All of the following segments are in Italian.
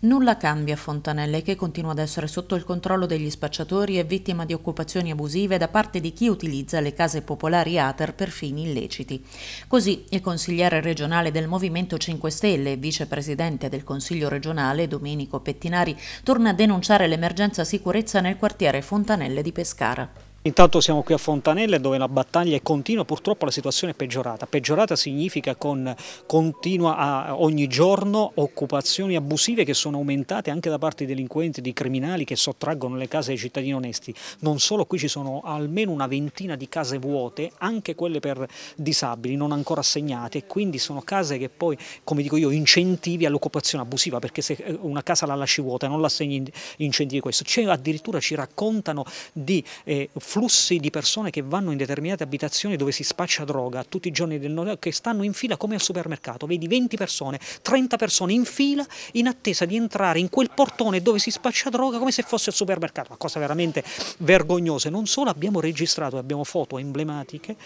Nulla cambia a Fontanelle che continua ad essere sotto il controllo degli spacciatori e vittima di occupazioni abusive da parte di chi utilizza le case popolari ATER per fini illeciti. Così il consigliere regionale del Movimento 5 Stelle e vicepresidente del Consiglio regionale Domenico Pettinari torna a denunciare l'emergenza sicurezza nel quartiere Fontanelle di Pescara. Intanto siamo qui a Fontanelle dove la battaglia è continua, purtroppo la situazione è peggiorata. Peggiorata significa con continua a, ogni giorno occupazioni abusive che sono aumentate anche da parte di delinquenti, di criminali che sottraggono le case ai cittadini onesti. Non solo, qui ci sono almeno una ventina di case vuote, anche quelle per disabili, non ancora assegnate, quindi sono case che poi, come dico io, incentivi all'occupazione abusiva, perché se eh, una casa la lasci vuota non la segni incentivi questo. Cioè, addirittura ci raccontano di eh, flussi di persone che vanno in determinate abitazioni dove si spaccia droga tutti i giorni del Nord, che stanno in fila come al supermercato, vedi 20 persone, 30 persone in fila in attesa di entrare in quel portone dove si spaccia droga come se fosse al supermercato, una cosa veramente vergognosa. Non solo abbiamo registrato, abbiamo foto emblematiche,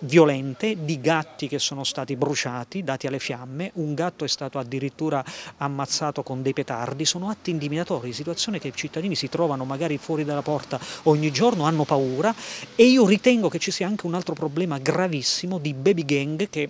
violente, di gatti che sono stati bruciati, dati alle fiamme, un gatto è stato addirittura ammazzato con dei petardi, sono atti intimidatori, situazione che i cittadini si trovano magari fuori dalla porta ogni giorno, hanno paura e io ritengo che ci sia anche un altro problema gravissimo di baby gang che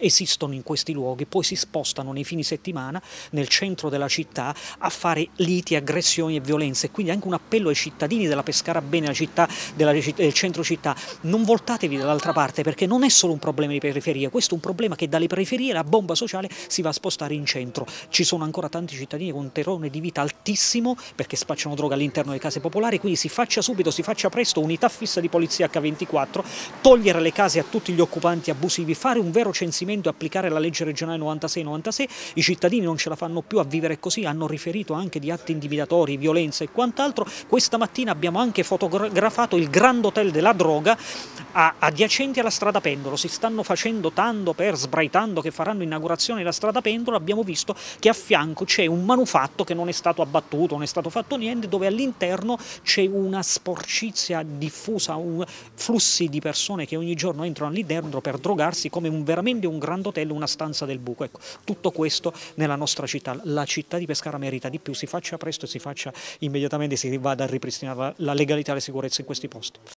esistono in questi luoghi, poi si spostano nei fini settimana nel centro della città a fare liti, aggressioni e violenze. Quindi anche un appello ai cittadini della Pescara bene, alla città, della, del centro città, non voltatevi dall'altra parte perché non è solo un problema di periferia, questo è un problema che dalle periferie la bomba sociale si va a spostare in centro. Ci sono ancora tanti cittadini con un terrone di vita altissimo perché spacciano droga all'interno delle case popolari, quindi si faccia subito, si faccia presto unità fissa di polizia H24, togliere le case a tutti gli occupanti abusivi, fare un vero censimento provvedimento e applicare la legge regionale 96-96, i cittadini non ce la fanno più a vivere così, hanno riferito anche di atti intimidatori, violenza e quant'altro. Questa mattina abbiamo anche fotografato il Grand Hotel della Droga adiacenti alla strada Pendolo, si stanno facendo tanto per sbraitando che faranno inaugurazione la strada Pendolo, abbiamo visto che a fianco c'è un manufatto che non è stato abbattuto, non è stato fatto niente, dove all'interno c'è una sporcizia diffusa, un flussi di persone che ogni giorno entrano lì dentro per drogarsi come un, veramente un grand hotel, una stanza del buco. Ecco, tutto questo nella nostra città. La città di Pescara merita di più, si faccia presto e si faccia immediatamente, si vada a ripristinare la legalità e la sicurezza in questi posti.